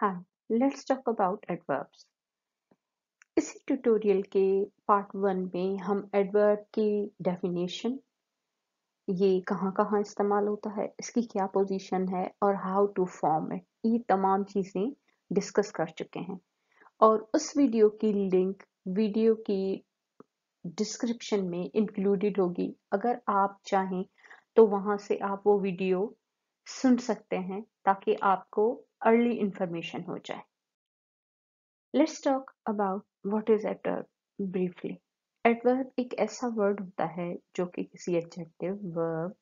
हाँ let's talk about adverbs इसी tutorial के पार्ट वन में हम एडवर्ब की डेफिनेशन ये कहाँ कहाँ इस्तेमाल होता है इसकी क्या पोजीशन है और हाउ टू फॉर्म इट ये तमाम चीज़ें डिस्कस कर चुके हैं और उस वीडियो की लिंक वीडियो की डिस्क्रिप्शन में इंक्लूडेड होगी अगर आप चाहें तो वहां से आप वो वीडियो सुन सकते हैं ताकि आपको अर्ली इंफॉर्मेशन हो जाए let's talk about what is adverb briefly adverb एक ऐसा वर्ड होता है जो कि किसी एडजेक्टिव वर्ब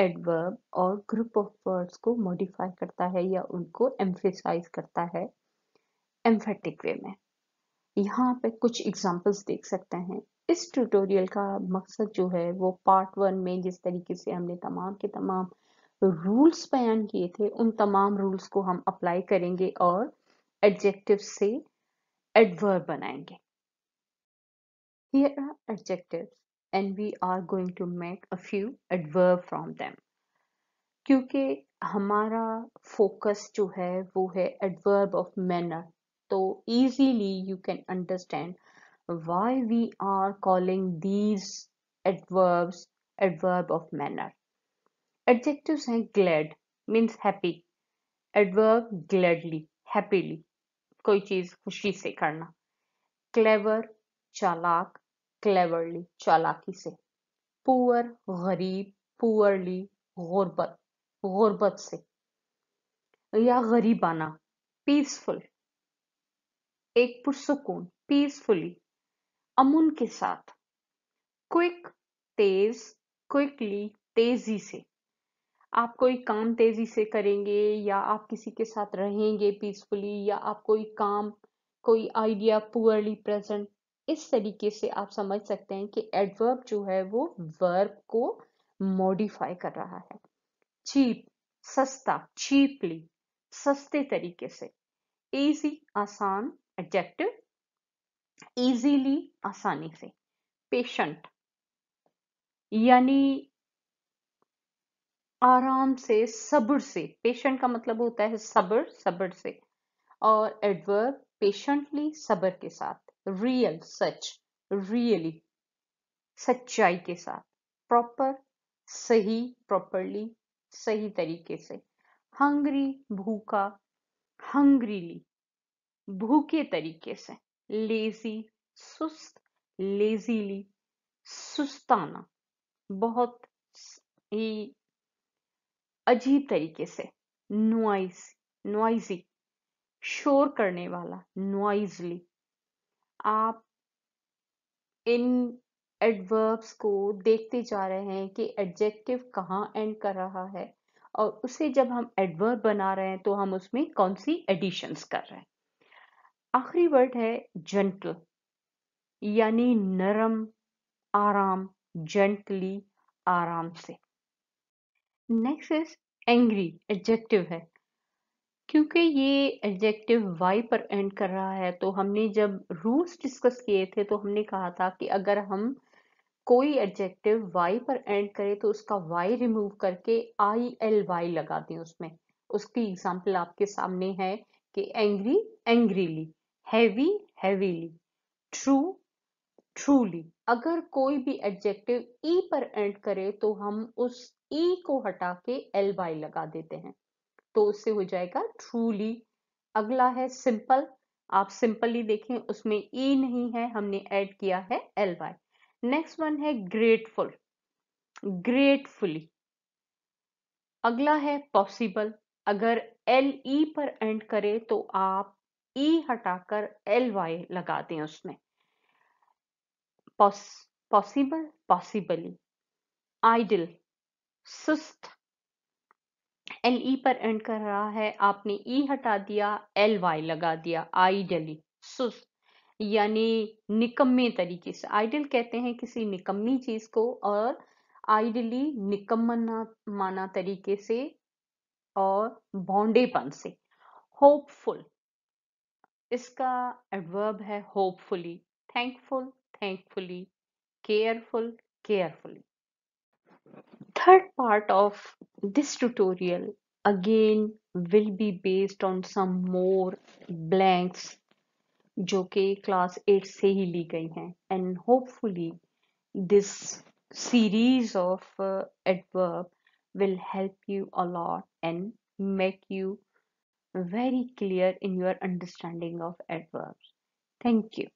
एडवर्ब और ग्रुप ऑफ वर्ड्स को मॉडिफाई करता है या उनको एम्फेसाइज करता है एम्फेटिक वे में यहाँ पे कुछ एग्जांपल्स देख सकते हैं इस ट्यूटोरियल का मकसद जो है वो पार्ट वन में जिस तरीके से हमने तमाम के तमाम रूल्स बयान किए थे उन तमाम रूल्स को हम अप्लाई करेंगे और एडजेक्टिव से एडवर्ब बनाएंगे adjective and we are going to make a few adverb from them क्योंकि हमारा फोकस जो है वो है एडवर्ब ऑफ मैनर तो easily you can understand why we are calling these adverbs adverb of manner adjectives हैं glad means happy adverb gladly happily कोई चीज खुशी से करना क्लेवर चालाक क्लेवरली चालाकी से पुअर गरीब पुअरली गुरबत गुरबत से या गरीबाना पीसफुल एक पुरसकून पीसफुली अमुन के साथ क्विक तेज क्विकली तेजी से आप कोई काम तेज़ी से करेंगे या आप किसी के साथ रहेंगे पीसफुली या आप कोई काम कोई आइडिया पुअरली प्रेजेंट इस तरीके से आप समझ सकते हैं कि एडवर्ब जो है वो वर्ब को मॉडिफाई कर रहा है चीप सस्ता चीपली सस्ते तरीके से इजी आसान एडजेक्टिव इजीली आसानी से पेशेंट यानी आराम से सब्र से पेशेंट का मतलब होता है सब्र सब्र से और एडवर्ब पेशेंटली सब्र के साथ रियल सच रियली सच्चाई के साथ प्रॉपर सही प्रॉपरली सही तरीके से हंग्री भूखा हंग्रीली भूखे तरीके से लेजी सुस्त लेजीली सुस्ताना बहुत ही अजीब तरीके से नॉइज नॉइजी शोर करने वाला नॉइजली आप इन एडवर्ब्स को देखते जा रहे हैं कि एडजेक्टिव कहाँ एंड कर रहा है और उसे जब हम एडवर्ब बना रहे हैं तो हम उसमें कौन सी एडिशंस कर रहे हैं आखिरी वर्ड है जेंटल यानी नरम आराम जेंटली आराम से नेक्स्ट इज एंग्री एडजेक्टिव है क्योंकि ये एडजेक्टिव वाई पर एंड कर रहा है तो हमने जब रूल्स डिस्कस किए थे तो हमने कहा था कि अगर हम कोई एडजेक्टिव वाई पर एंड करें तो उसका वाई रिमूव करके आई एल वाई लगा दें उसमें उसकी एग्जांपल आपके सामने है कि angry angrily heavy heavily true truly अगर कोई भी एडजेक्टिव ई e पर एंड करे तो हम उस ई e को हटा के एल वाई लगा देते हैं तो उससे हो जाएगा ट्रूली अगला है सिंपल आप सिंपली देखें उसमें ई e नहीं है हमने ऐड किया है एल वाई नेक्स्ट वन है ग्रेटफुल ग्रेटफुली अगला है पॉसिबल अगर एल ई e पर एंड करे तो आप ई हटाकर एल वाई लगा दें उसमें पॉसिबल पॉसिबली आइडल सुस्त एल ई e पर एंड कर रहा है आपने ई e हटा दिया एल वाई लगा दिया आइडली सुस्त यानी निकम्मे तरीके से आइडल कहते हैं किसी निकम्मी चीज को और आइडली निकम्मना माना तरीके से और बॉन्डेपन से होपफुल इसका एडवर्ब है hopefully thankful thankfully careful carefully Third part of this tutorial again will be based on some more blanks जो class 8 एट से ही ली गई हैं and hopefully this series will help you a lot and make you very clear in your understanding of adverbs. Thank you.